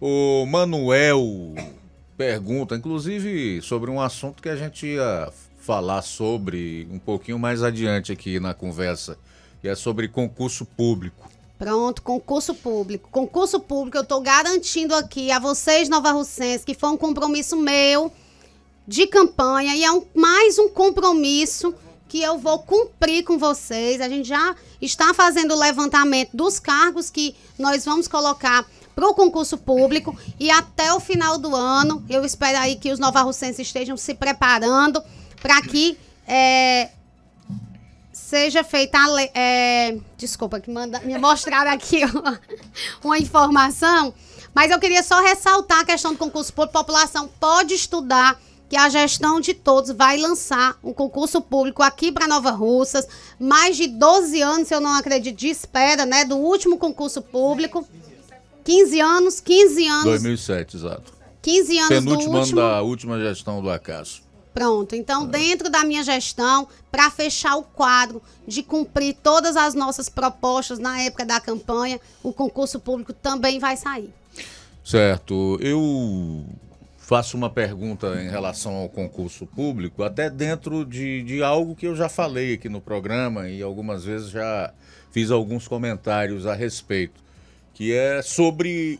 O Manuel pergunta, inclusive, sobre um assunto que a gente ia falar sobre um pouquinho mais adiante aqui na conversa, que é sobre concurso público. Pronto, concurso público. Concurso público, eu estou garantindo aqui a vocês, Nova russens, que foi um compromisso meu de campanha e é um, mais um compromisso que eu vou cumprir com vocês. A gente já está fazendo o levantamento dos cargos que nós vamos colocar para o concurso público e até o final do ano eu espero aí que os novarrocenses estejam se preparando para que é, seja feita a lei. É, desculpa que manda, me mostraram aqui uma, uma, informação, mas eu queria só ressaltar a questão do concurso público. população pode estudar que a gestão de todos vai lançar um concurso público aqui para Nova Russas. Mais de 12 anos, se eu não acredito, de espera né, do último concurso público. 15 anos, 15 anos. 2007, exato. 15 anos Penúltimo do último... ano da última gestão do Acaso. Pronto, então é. dentro da minha gestão, para fechar o quadro de cumprir todas as nossas propostas na época da campanha, o concurso público também vai sair. Certo. Eu faço uma pergunta em relação ao concurso público, até dentro de, de algo que eu já falei aqui no programa e algumas vezes já fiz alguns comentários a respeito que é sobre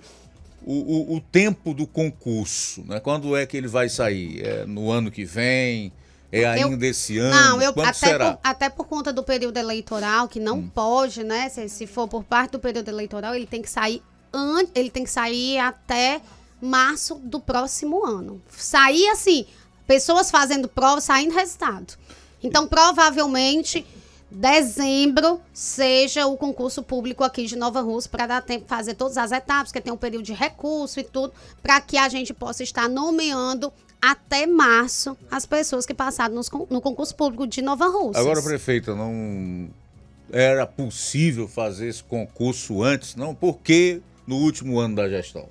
o, o, o, tempo do concurso, né? Quando é que ele vai sair? É no ano que vem? É ainda eu, esse ano? Não, eu, Quanto até, será? Por, até por conta do período eleitoral, que não hum. pode, né? Se, se for por parte do período eleitoral, ele tem que sair antes, ele tem que sair até março do próximo ano. Sair assim, pessoas fazendo prova, saindo resultado. Então, provavelmente dezembro seja o concurso público aqui de Nova Rússia para dar tempo de fazer todas as etapas, que tem um período de recurso e tudo, para que a gente possa estar nomeando até março as pessoas que passaram nos, no concurso público de Nova Rússia. Agora, prefeita, não era possível fazer esse concurso antes, não? Por que no último ano da gestão?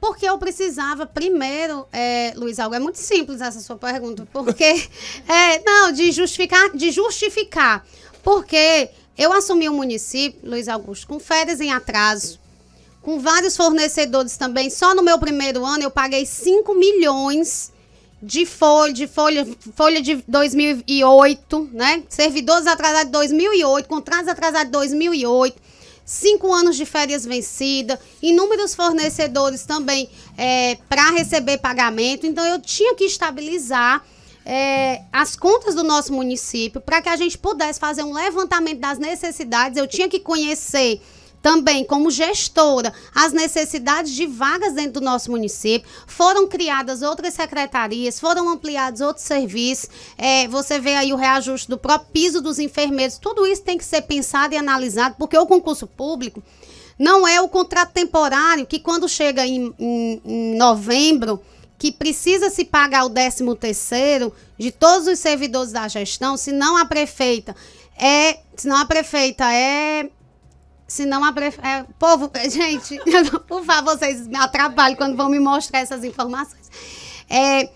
Porque eu precisava primeiro, é, Luiz Algo, é muito simples essa sua pergunta, porque é, não, de justificar, de justificar. Porque eu assumi o um município, Luiz Augusto, com férias em atraso, com vários fornecedores também. Só no meu primeiro ano eu paguei 5 milhões de folha, de folha, folha de 2008, né? Servidores atrasados de 2008, contratos atrasados de 2008 cinco anos de férias vencida, inúmeros fornecedores também é, para receber pagamento. Então, eu tinha que estabilizar é, as contas do nosso município para que a gente pudesse fazer um levantamento das necessidades. Eu tinha que conhecer também como gestora as necessidades de vagas dentro do nosso município, foram criadas outras secretarias, foram ampliados outros serviços, é, você vê aí o reajuste do próprio piso dos enfermeiros, tudo isso tem que ser pensado e analisado, porque o concurso público não é o contrato temporário que quando chega em, em, em novembro, que precisa se pagar o 13 terceiro de todos os servidores da gestão, senão a prefeita é, senão a prefeita é se não a prefe... É, povo, gente, por favor, vocês me atrapalham quando vão me mostrar essas informações. É,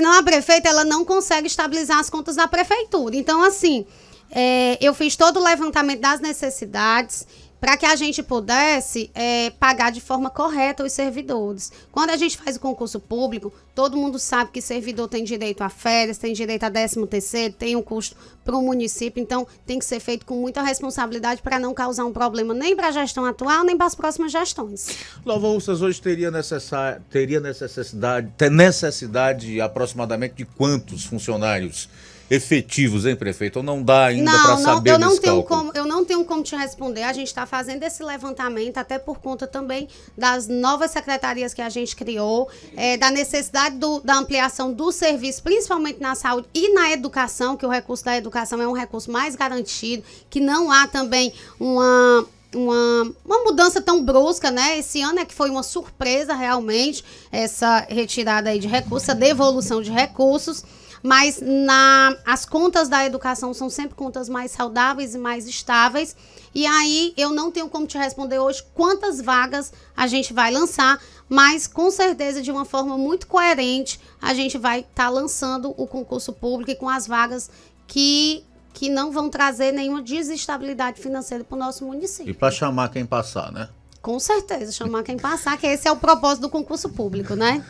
não a prefeita ela não consegue estabilizar as contas da prefeitura. Então, assim, é, eu fiz todo o levantamento das necessidades para que a gente pudesse é, pagar de forma correta os servidores. Quando a gente faz o concurso público, todo mundo sabe que servidor tem direito a férias, tem direito a 13 terceiro, tem um custo para o município, então tem que ser feito com muita responsabilidade para não causar um problema nem para a gestão atual, nem para as próximas gestões. Nova Russas hoje teria, necessar, teria necessidade, ter necessidade aproximadamente de quantos funcionários? efetivos, hein, prefeito? Ou não dá ainda para saber não, eu não tenho cálculo. como Eu não tenho como te responder. A gente está fazendo esse levantamento até por conta também das novas secretarias que a gente criou, é, da necessidade do, da ampliação do serviço, principalmente na saúde e na educação, que o recurso da educação é um recurso mais garantido, que não há também uma uma, uma mudança tão brusca, né? Esse ano é que foi uma surpresa realmente essa retirada aí de recursos, a devolução de recursos mas na, as contas da educação são sempre contas mais saudáveis e mais estáveis. E aí eu não tenho como te responder hoje quantas vagas a gente vai lançar, mas com certeza de uma forma muito coerente a gente vai estar tá lançando o concurso público e com as vagas que que não vão trazer nenhuma desestabilidade financeira para o nosso município. E para chamar quem passar, né? Com certeza, chamar quem passar, que esse é o propósito do concurso público, né?